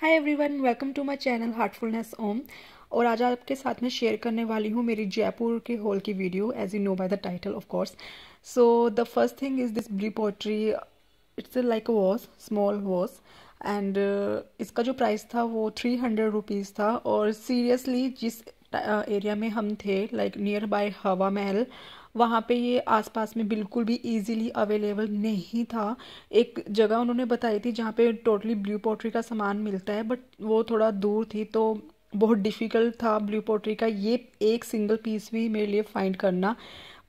hi everyone welcome to my channel heartfulness Om और आज आपके साथ में शेयर करने वाली हूँ मेरी जयपुर के हॉल की video as you know by the title of course so the first thing is this blue pottery it's like a vase small vase and इसका जो प्राइस था वो थ्री हंड्रेड रुपीज़ था और सीरियसली जिस एरिया uh, में हम थे लाइक नियर बाय हवा महल वहाँ पे ये आसपास में बिल्कुल भी इजीली अवेलेबल नहीं था एक जगह उन्होंने बताई थी जहाँ पे टोटली ब्लू पोट्री का सामान मिलता है बट वो थोड़ा दूर थी तो बहुत डिफ़िकल्ट था ब्लू पोट्री का ये एक सिंगल पीस भी मेरे लिए फाइंड करना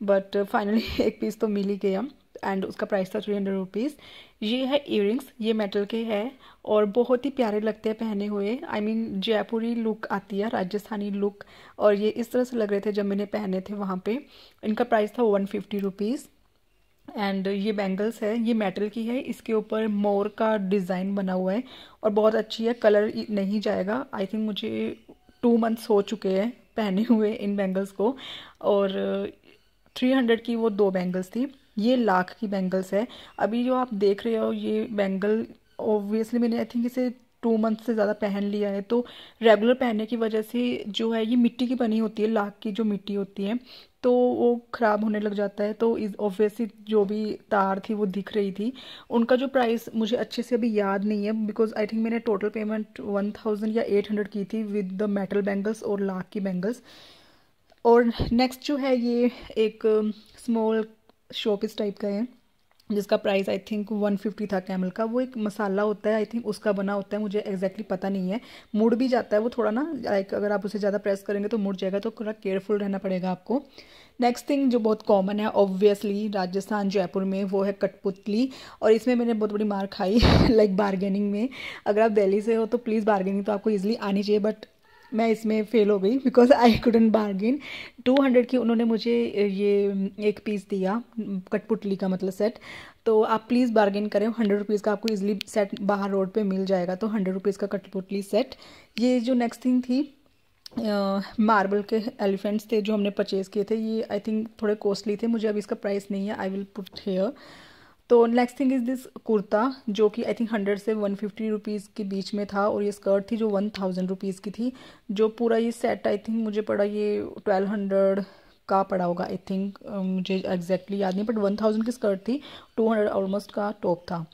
बट फाइनली एक पीस तो मिल ही गया एंड उसका प्राइस था थ्री हंड्रेड रुपीज़ ये है इयरिंग्स ये मेटल के है और बहुत ही प्यारे लगते हैं पहने हुए I I mean mean, Jaipuri look आती है राजस्थानी लुक और ये इस तरह से लग रहे थे जब मैंने पहने थे वहाँ पे इनका प्राइस था वन फिफ्टी रुपीज़ एंड ये बैंगल्स है ये मेटल की है इसके ऊपर मोर का डिज़ाइन बना हुआ है और बहुत अच्छी है कलर नहीं जाएगा आई थिंक मुझे टू मंथ्स हो चुके हैं पहने हुए इन बैंगल्स को और थ्री हंड्रेड की वो दो बैंगल्स थी ये लाख की बैंगल्स है अभी जो आप देख रहे हो ये बैंगल ओबियसली मैंने आई थिंक इसे टू मंथ से ज़्यादा पहन लिया है तो रेगुलर पहनने की वजह से जो है ये मिट्टी की बनी होती है लाख की जो मिट्टी होती है तो वो ख़राब होने लग जाता है तो इस ऑब्वियसली जो भी तार थी वो दिख रही थी उनका जो प्राइस मुझे अच्छे से अभी याद नहीं है बिकॉज आई थिंक मैंने टोटल पेमेंट वन थाउजेंड या एट हंड्रेड की थी विद द मेटल बैंगल्स और लाख की बैंगल्स और नेक्स्ट जो है ये एक स्मॉल शोपीस टाइप का है जिसका प्राइस आई थिंक 150 था कैमल का वो एक मसाला होता है आई थिंक उसका बना होता है मुझे एग्जैक्टली exactly पता नहीं है मुड़ भी जाता है वो थोड़ा ना लाइक अगर आप उसे ज़्यादा प्रेस करेंगे तो मुड़ जाएगा तो थोड़ा केयरफुल रहना पड़ेगा आपको नेक्स्ट थिंग जो बहुत कॉमन है ऑब्वियसली राजस्थान जयपुर में वो है कठपुतली और इसमें मैंने बहुत बड़ी मार खाई लाइक बारगेनिंग बार्गेनिंग में अगर आप दिल्ली से हो तो प्लीज़ बार्गेनिंग तो आपको ईजिली आनी चाहिए बट मैं इसमें फ़ेल हो गई because I couldn't bargain two hundred की उन्होंने मुझे ये एक पीस दिया कटपुटली का मतलब सेट तो आप प्लीज़ बार्गेन करें हंड्रेड रुपीज़ का आपको इजीली सेट बाहर रोड पे मिल जाएगा तो हंड्रेड रुपीज़ का कटपुटली सेट ये जो नेक्स्ट थिंग थी मार्बल uh, के एलिफेंट्स थे जो हमने परचेज़ किए थे ये आई थिंक थोड़े कॉस्टली थे मुझे अब इसका प्राइस नहीं है आई विल पुट हेयर तो next thing is this kurta जो कि आई थिंक हंड्रेड से वन फिफ्टी रुपीज़ के बीच में था और ये स्कर्ट थी जो वन थाउजेंड रुपीज़ की थी जो पूरा ये सेट आई थिंक मुझे पड़ा ये ट्वेल्व हंड्रेड का पड़ा होगा आई थिंक मुझे एग्जैक्टली याद नहीं बट वन थाउजेंड की स्कर्ट थी टू हंड्रेड ऑलमोस्ट का टॉप था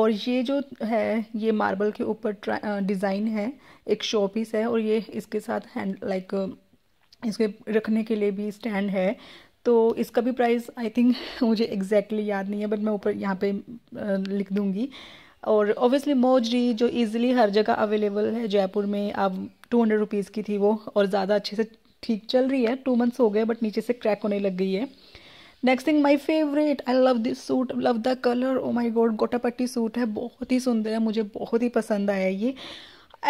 और ये जो है ये मार्बल के ऊपर डिज़ाइन है एक शो पीस है और ये इसके साथ हैंड लाइक इसके रखने के लिए भी स्टैंड है तो इसका भी प्राइस आई थिंक मुझे एग्जैक्टली exactly याद नहीं है बट मैं ऊपर यहाँ पे लिख दूँगी और ऑब्वियसली मोजरी जो इजीली हर जगह अवेलेबल है जयपुर में अब टू हंड्रेड रुपीज़ की थी वो और ज़्यादा अच्छे से ठीक चल रही है टू मंथ्स हो गए बट नीचे से क्रैक होने लग गई है next thing my favourite I love this suit love the colour oh my God गोटापट्टी सूट है बहुत ही सुंदर है मुझे बहुत ही पसंद आया ये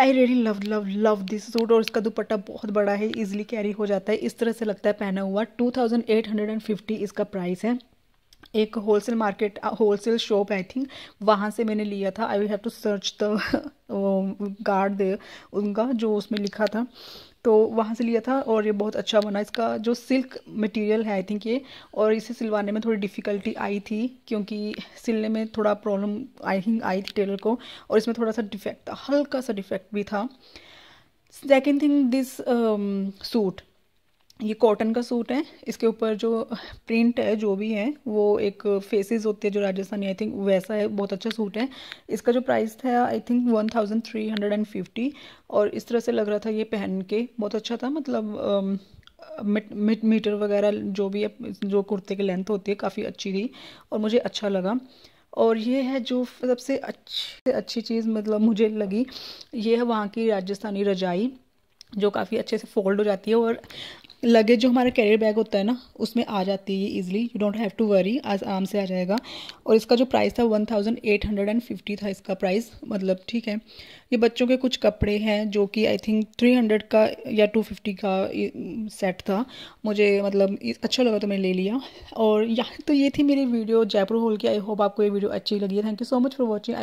I really love love love this suit और इसका दुपट्टा बहुत बड़ा है इजिली कैरी हो जाता है इस तरह से लगता है पहना हुआ फिफ्टी इसका प्राइस है एक wholesale market wholesale shop I think वहाँ से मैंने लिया था I will have to search the card उनका जो उसमें लिखा था तो वहाँ से लिया था और ये बहुत अच्छा बना इसका जो सिल्क मटेरियल है आई थिंक ये और इसे सिलवाने में थोड़ी डिफ़िकल्टी आई थी क्योंकि सिलने में थोड़ा प्रॉब्लम आई थिंक आई थी टेलर को और इसमें थोड़ा सा डिफेक्ट था हल्का सा डिफेक्ट भी था सेकेंड थिंग दिस सूट ये कॉटन का सूट है इसके ऊपर जो प्रिंट है जो भी है वो एक फेसेस होते हैं जो राजस्थानी आई थिंक वैसा है बहुत अच्छा सूट है इसका जो प्राइस था I think one thousand three hundred and fifty और इस तरह से लग रहा था ये पहन के बहुत अच्छा था मतलब मीटर मिट मिट मीटर वगैरह जो भी है जो कुर्ते की लेंथ होती है काफ़ी अच्छी थी और मुझे अच्छा लगा और ये है जो सबसे अच्छी अच्छी चीज़ मतलब मुझे लगी ये है वहाँ की राजस्थानी रजाई जो काफ़ी अच्छे से फोल्ड हो जाती है और लगेज जो हमारा कैरियर बैग होता है ना उसमें आ जाती है easily you don't have to worry आज आराम से आ जाएगा और इसका जो प्राइस था one thousand eight hundred and fifty था इसका प्राइस मतलब ठीक है ये बच्चों के कुछ कपड़े हैं जो कि आई थिंक थ्री हंड्रेड का या टू फिफ्टी का सेट था मुझे मतलब अच्छा लगा तो मैंने ले लिया और यहाँ तो ये थी मेरी वीडियो जयपुर हॉल की आई होप आपको ये वीडियो अच्छी लगी thank you so much for watching